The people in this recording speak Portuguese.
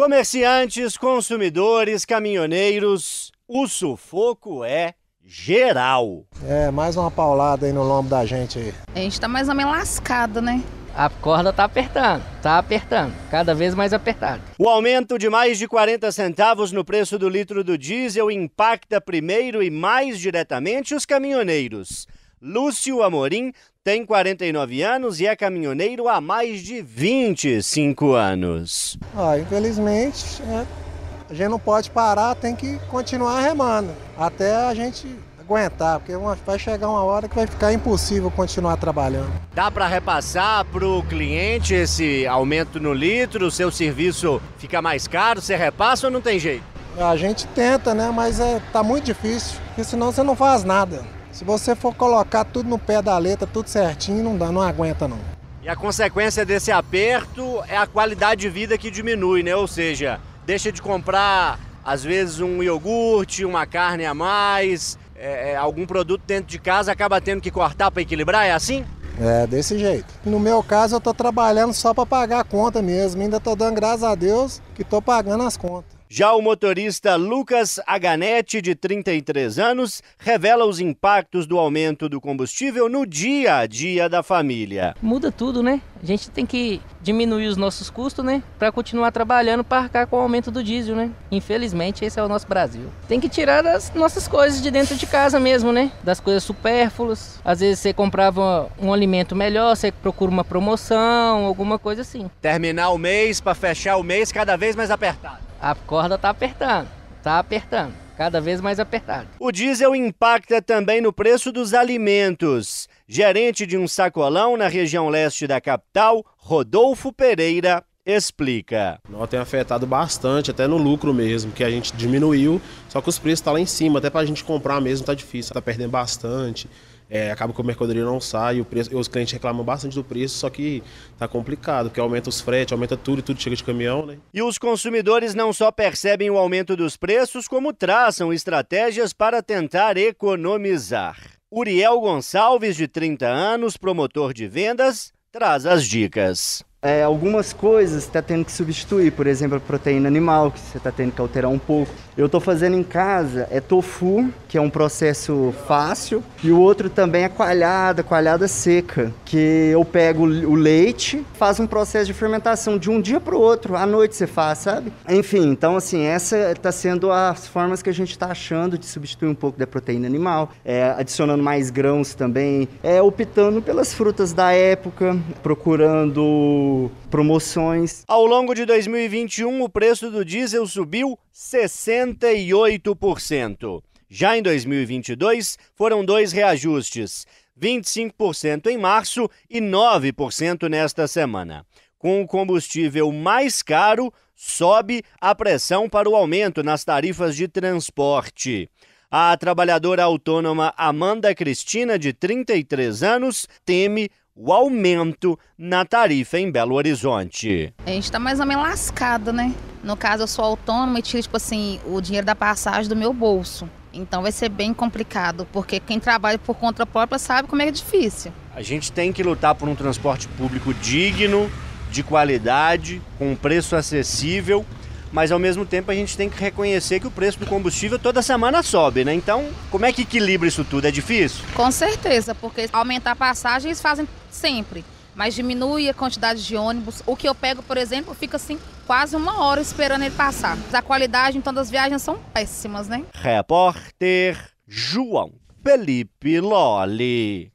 Comerciantes, consumidores, caminhoneiros, o sufoco é geral. É, mais uma paulada aí no lombo da gente aí. A gente tá mais ou menos lascado, né? A corda tá apertando, tá apertando, cada vez mais apertado. O aumento de mais de 40 centavos no preço do litro do diesel impacta primeiro e mais diretamente os caminhoneiros. Lúcio Amorim tem 49 anos e é caminhoneiro há mais de 25 anos. Ah, infelizmente, é, a gente não pode parar, tem que continuar remando até a gente aguentar, porque vai chegar uma hora que vai ficar impossível continuar trabalhando. Dá para repassar para o cliente esse aumento no litro? O seu serviço fica mais caro? Você repassa ou não tem jeito? A gente tenta, né? Mas é, tá muito difícil, porque senão você não faz nada. Se você for colocar tudo no pé da letra, tudo certinho, não dá, não aguenta não. E a consequência desse aperto é a qualidade de vida que diminui, né? Ou seja, deixa de comprar às vezes um iogurte, uma carne a mais, é, é algum produto dentro de casa acaba tendo que cortar para equilibrar, é assim? É, desse jeito. No meu caso, eu estou trabalhando só para pagar a conta mesmo. Ainda estou dando graças a Deus que estou pagando as contas. Já o motorista Lucas Aganete de 33 anos, revela os impactos do aumento do combustível no dia a dia da família. Muda tudo, né? A gente tem que diminuir os nossos custos, né? Para continuar trabalhando para arcar com o aumento do diesel, né? Infelizmente, esse é o nosso Brasil. Tem que tirar das nossas coisas de dentro de casa mesmo, né? Das coisas supérfluas. Às vezes você comprava um alimento melhor, você procura uma promoção, alguma coisa assim. Terminar o mês para fechar o mês cada vez mais apertado. A corda tá apertando, tá apertando, cada vez mais apertado. O diesel impacta também no preço dos alimentos. Gerente de um sacolão na região leste da capital, Rodolfo Pereira explica. Nós tem afetado bastante, até no lucro mesmo, que a gente diminuiu, só que os preços estão tá lá em cima, até para a gente comprar mesmo está difícil, Está perdendo bastante. É, acaba que o mercadoria não sai, o preço, os clientes reclamam bastante do preço, só que tá complicado, porque aumenta os fretes, aumenta tudo, e tudo chega de caminhão, né? E os consumidores não só percebem o aumento dos preços, como traçam estratégias para tentar economizar. Uriel Gonçalves, de 30 anos, promotor de vendas, traz as dicas. É, algumas coisas está tendo que substituir, por exemplo, a proteína animal, que você está tendo que alterar um pouco. Eu estou fazendo em casa é tofu que é um processo fácil, e o outro também é coalhada, coalhada seca, que eu pego o leite, faz um processo de fermentação de um dia para o outro, à noite você faz, sabe? Enfim, então assim, essa está sendo as formas que a gente está achando de substituir um pouco da proteína animal, é, adicionando mais grãos também, é optando pelas frutas da época, procurando promoções. Ao longo de 2021, o preço do diesel subiu 68%. Já em 2022, foram dois reajustes: 25% em março e 9% nesta semana. Com o combustível mais caro, sobe a pressão para o aumento nas tarifas de transporte. A trabalhadora autônoma Amanda Cristina, de 33 anos, teme o aumento na tarifa em Belo Horizonte. A gente está mais ou menos lascado, né? No caso, eu sou autônoma e tiro, tipo assim, o dinheiro da passagem do meu bolso. Então vai ser bem complicado, porque quem trabalha por conta própria sabe como é, é difícil. A gente tem que lutar por um transporte público digno, de qualidade, com um preço acessível, mas ao mesmo tempo a gente tem que reconhecer que o preço do combustível toda semana sobe, né? Então, como é que equilibra isso tudo? É difícil? Com certeza, porque aumentar passagens fazem sempre mas diminui a quantidade de ônibus. O que eu pego, por exemplo, fica assim quase uma hora esperando ele passar. A qualidade então das viagens são péssimas, né? Repórter João Felipe Lolli.